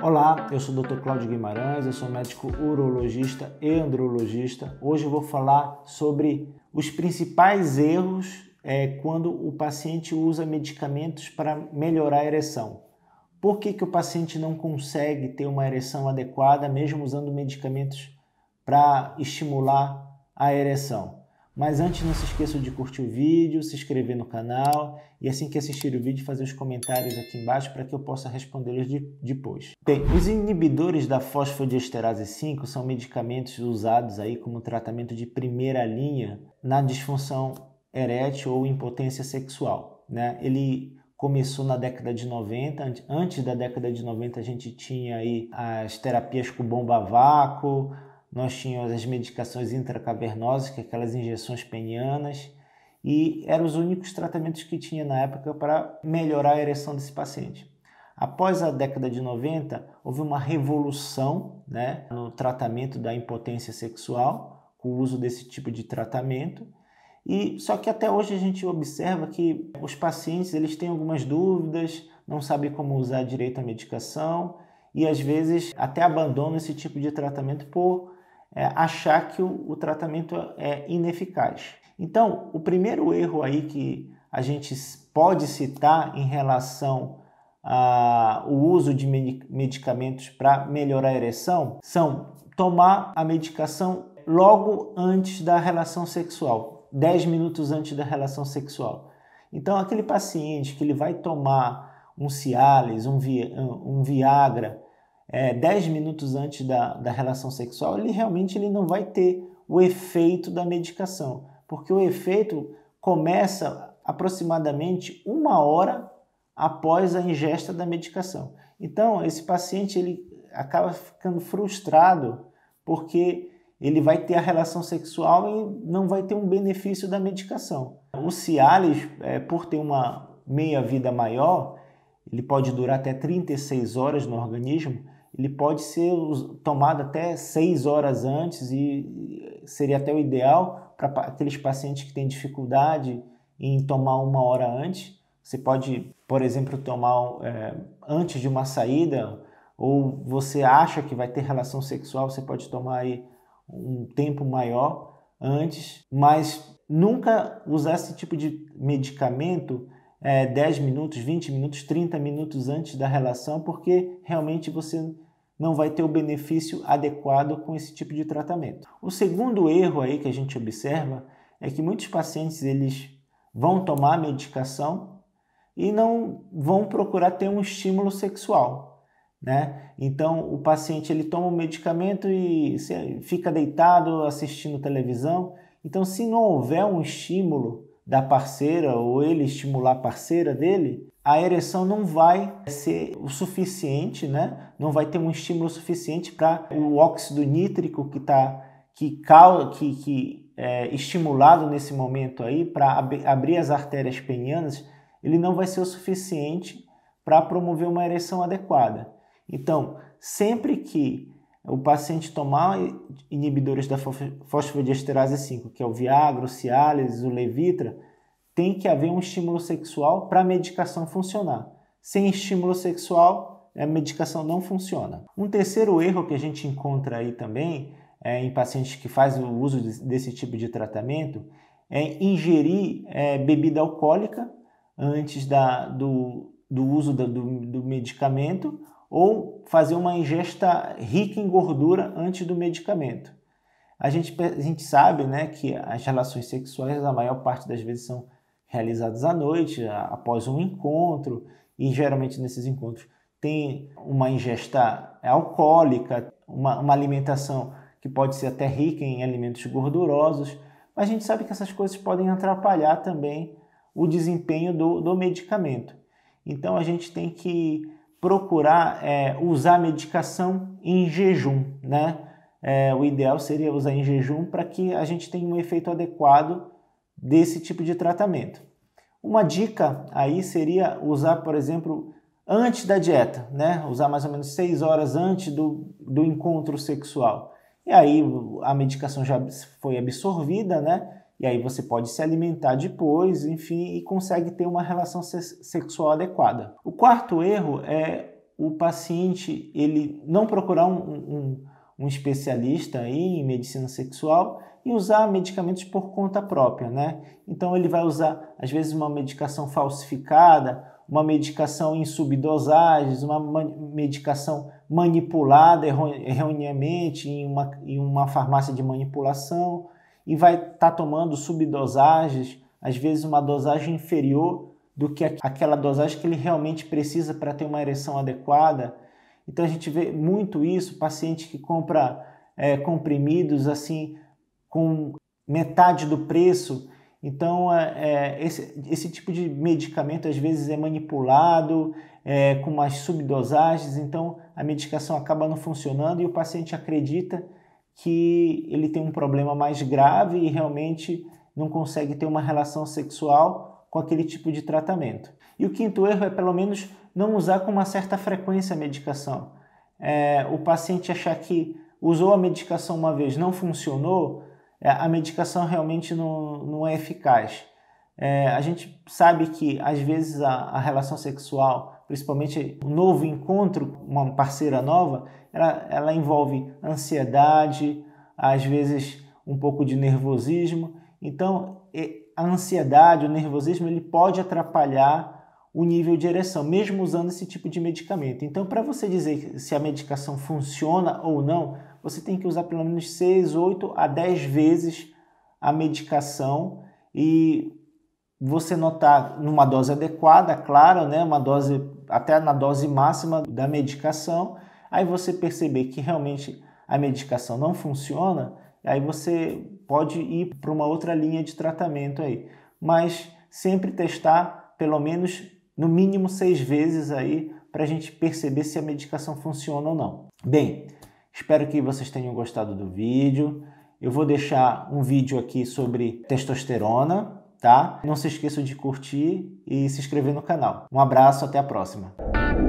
Olá, eu sou o Dr. Cláudio Guimarães, eu sou médico urologista e andrologista. Hoje eu vou falar sobre os principais erros é, quando o paciente usa medicamentos para melhorar a ereção. Por que, que o paciente não consegue ter uma ereção adequada, mesmo usando medicamentos para estimular a ereção? Mas antes não se esqueça de curtir o vídeo, se inscrever no canal e assim que assistir o vídeo fazer os comentários aqui embaixo para que eu possa respondê-los de, depois. Bem, os inibidores da fosfodiesterase 5 são medicamentos usados aí como tratamento de primeira linha na disfunção erétil ou impotência sexual. Né? Ele começou na década de 90. Antes da década de 90 a gente tinha aí as terapias com bomba vácuo, nós tínhamos as medicações intracavernosas, que é aquelas injeções penianas, e eram os únicos tratamentos que tinha na época para melhorar a ereção desse paciente. Após a década de 90, houve uma revolução né, no tratamento da impotência sexual, com o uso desse tipo de tratamento. E só que até hoje a gente observa que os pacientes eles têm algumas dúvidas, não sabem como usar direito a medicação e às vezes até abandonam esse tipo de tratamento por é, achar que o, o tratamento é ineficaz. Então, o primeiro erro aí que a gente pode citar em relação ao uso de medicamentos para melhorar a ereção são tomar a medicação logo antes da relação sexual, 10 minutos antes da relação sexual. Então, aquele paciente que ele vai tomar um Cialis, um, Vi um Viagra, é, 10 minutos antes da, da relação sexual, ele realmente ele não vai ter o efeito da medicação, porque o efeito começa aproximadamente uma hora após a ingesta da medicação. Então, esse paciente ele acaba ficando frustrado porque ele vai ter a relação sexual e não vai ter um benefício da medicação. O Cialis, é, por ter uma meia-vida maior, ele pode durar até 36 horas no organismo, ele pode ser tomado até seis horas antes e seria até o ideal para aqueles pacientes que têm dificuldade em tomar uma hora antes. Você pode, por exemplo, tomar é, antes de uma saída ou você acha que vai ter relação sexual, você pode tomar aí um tempo maior antes, mas nunca usar esse tipo de medicamento é, 10 minutos, 20 minutos, 30 minutos antes da relação, porque realmente você não vai ter o benefício adequado com esse tipo de tratamento. O segundo erro aí que a gente observa é que muitos pacientes eles vão tomar a medicação e não vão procurar ter um estímulo sexual, né? Então o paciente ele toma o medicamento e fica deitado assistindo televisão. Então se não houver um estímulo da parceira ou ele estimular a parceira dele, a ereção não vai ser o suficiente, né? Não vai ter um estímulo suficiente para o óxido nítrico que está que, que, que é, estimulado nesse momento aí para ab abrir as artérias penianas, ele não vai ser o suficiente para promover uma ereção adequada. Então, sempre que é o paciente tomar inibidores da fosfodiesterase 5, que é o Viagra, o Cialis, o Levitra, tem que haver um estímulo sexual para a medicação funcionar. Sem estímulo sexual, a medicação não funciona. Um terceiro erro que a gente encontra aí também é, em pacientes que fazem o uso desse tipo de tratamento é ingerir é, bebida alcoólica antes da, do, do uso do, do medicamento ou fazer uma ingesta rica em gordura antes do medicamento. A gente, a gente sabe né, que as relações sexuais, a maior parte das vezes, são realizadas à noite, após um encontro, e geralmente nesses encontros tem uma ingesta alcoólica, uma, uma alimentação que pode ser até rica em alimentos gordurosos, mas a gente sabe que essas coisas podem atrapalhar também o desempenho do, do medicamento. Então a gente tem que procurar é, usar medicação em jejum, né? É, o ideal seria usar em jejum para que a gente tenha um efeito adequado desse tipo de tratamento. Uma dica aí seria usar, por exemplo, antes da dieta, né? Usar mais ou menos seis horas antes do, do encontro sexual. E aí a medicação já foi absorvida, né? e aí você pode se alimentar depois, enfim, e consegue ter uma relação sexual adequada. O quarto erro é o paciente ele não procurar um, um, um especialista aí em medicina sexual e usar medicamentos por conta própria, né? Então ele vai usar às vezes uma medicação falsificada, uma medicação em subdosagens, uma medicação manipulada erroneamente em uma, em uma farmácia de manipulação e vai estar tá tomando subdosagens, às vezes uma dosagem inferior do que aquela dosagem que ele realmente precisa para ter uma ereção adequada. Então a gente vê muito isso, paciente que compra é, comprimidos assim com metade do preço. Então é, é esse, esse tipo de medicamento às vezes é manipulado é, com umas subdosagens, então a medicação acaba não funcionando e o paciente acredita que ele tem um problema mais grave e realmente não consegue ter uma relação sexual com aquele tipo de tratamento. E o quinto erro é, pelo menos, não usar com uma certa frequência a medicação. É, o paciente achar que usou a medicação uma vez, não funcionou, é, a medicação realmente não, não é eficaz. É, a gente sabe que, às vezes, a, a relação sexual principalmente um novo encontro, uma parceira nova, ela, ela envolve ansiedade, às vezes um pouco de nervosismo. Então, a ansiedade, o nervosismo, ele pode atrapalhar o nível de ereção, mesmo usando esse tipo de medicamento. Então, para você dizer se a medicação funciona ou não, você tem que usar pelo menos 6, 8 a 10 vezes a medicação e você notar numa dose adequada, claro, né, uma dose até na dose máxima da medicação, aí você perceber que realmente a medicação não funciona, aí você pode ir para uma outra linha de tratamento aí. Mas sempre testar pelo menos no mínimo seis vezes aí para a gente perceber se a medicação funciona ou não. Bem, espero que vocês tenham gostado do vídeo. Eu vou deixar um vídeo aqui sobre testosterona, tá? Não se esqueça de curtir e se inscrever no canal. Um abraço, até a próxima.